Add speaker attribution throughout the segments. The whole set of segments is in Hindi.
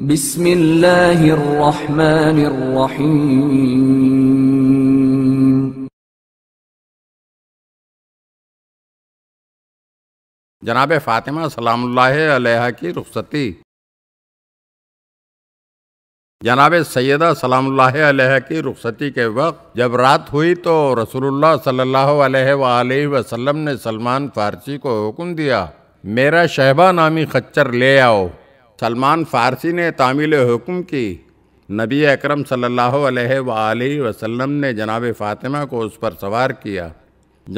Speaker 1: الرحيم जनाब फातिमा सलाम की रुखसती जनाब सैदा सलाम की रुखसती के वक्त जब रात हुई तो रसूलुल्लाह सल्लल्लाहु अलैहि वसल्लम ने सलमान फारसी को हुक्म दिया मेरा शहबा नामी खच्चर ले आओ सलमान फ़ारसी ने तामिल हुक्म की नबी अकरम सल्लल्लाहु अलैहि वसल्लम ने जनाब फ़ातिमा को उस पर सवार किया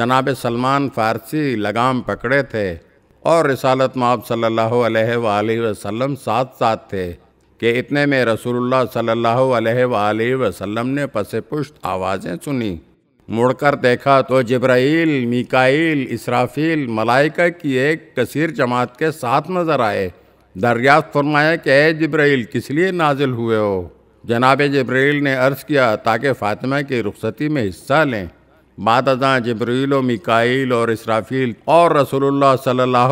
Speaker 1: जनाब सलमान फ़ारसी लगाम पकड़े थे और रसालत माब सल्ला वसम साथ साथ थे कि इतने में रसूलुल्लाह सल्लल्लाहु अलैहि वसल्लम ने पसे पुष्ट आवाज़ें सुनी मुड़कर देखा तो जब्राइल मिकाइल इसराफील मलाइका की एक कसीर जमात के साथ नज़र आए दरियाफ्त फरमाया कि ए जब्राइल किस लिए नाजिल हुए हो जनाब जब्राइल ने अर्ज़ किया ताकि फ़ातिमा की रुखसती में हिस्सा लें बाद अदा जब्रील मिकाइल और इसराफील और रसोल्ला सल्ला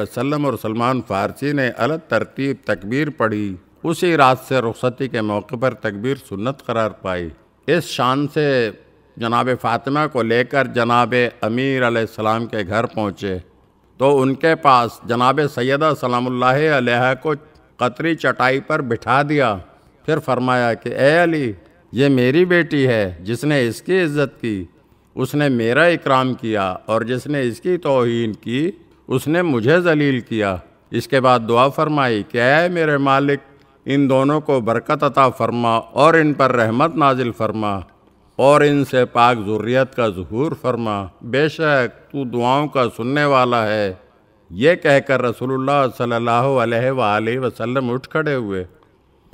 Speaker 1: वसम और सलमान फ़ारसी ने अलग तरतीब तकबीर पढ़ी उसी रात से रुखसती के मौके पर तकबीर सुन्नत करार पाई इस शान से जनाब फ़ातिमा को लेकर जनाब अमीर सलाम के घर पहुँचे तो उनके पास जनाब सैदा सलाम्ला को कतरी चटाई पर बिठा दिया फिर फरमाया कि ए अली ये मेरी बेटी है जिसने इसकी इज्जत की उसने मेरा इकराम किया और जिसने इसकी तोहन की उसने मुझे जलील किया इसके बाद दुआ फरमाई कि अय मेरे मालिक इन दोनों को बरकत अता फरमा और इन पर रहमत नाजिल फरमा और इनसे पाक ज़ुर्रियत का जहूर फरमा बेशक तू दुआओं का सुनने वाला है ये कहकर रसूलुल्लाह सल्लल्लाहु अलैहि वसल्लम उठ खड़े हुए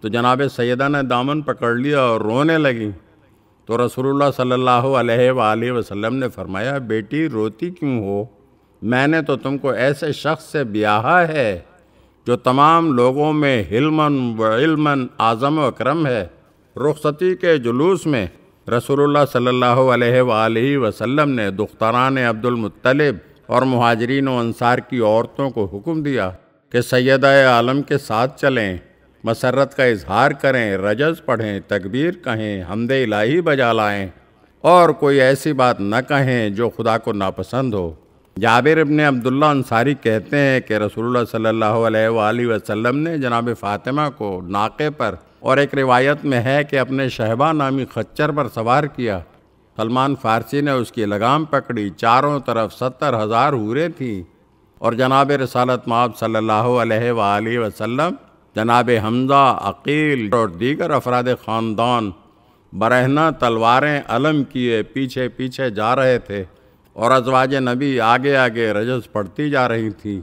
Speaker 1: तो जनाब सैदा ने दामन पकड़ लिया और रोने लगी तो रसूलुल्लाह सल्लल्लाहु अलैहि वसल्लम ने फरमाया बेटी रोती क्यों हो मैंने तो तुमको ऐसे शख्स से ब्याहा है जो तमाम लोगों में हिलमन व आज़म व करम है रुखसती के जुलूस में रसोल्ला सल्ला वसलम ने दुख्तरान अब्दुलमतलब और महाजरीन अनसार की औरतों को हुक्म दिया कि सैद आलम के साथ चलें मसरत का इजहार करें रजस पढ़ें तकबीर कहें हमद इलाही बजा लाएँ और कोई ऐसी बात न कहें जो खुदा को नापसंद हो जाबिर अबन अब्दुल्ला अंसारी कहते हैं कि रसोल्ला सल्ला वसलम ने जनाब फ़ातिमा को नाके पर और एक रिवायत में है कि अपने शहबा नामी खच्चर पर सवार किया सलमान फारसी ने उसकी लगाम पकड़ी चारों तरफ सत्तर हज़ार हूरें थीं और जनाब रसालत माब सल्लल्लाहु वसम जनाब हमजा अकील और दीगर अफराद ख़ानदान बरहना तलवारें अलम किए पीछे पीछे जा रहे थे और अजवाज नबी आगे आगे रजस पड़ती जा रही थी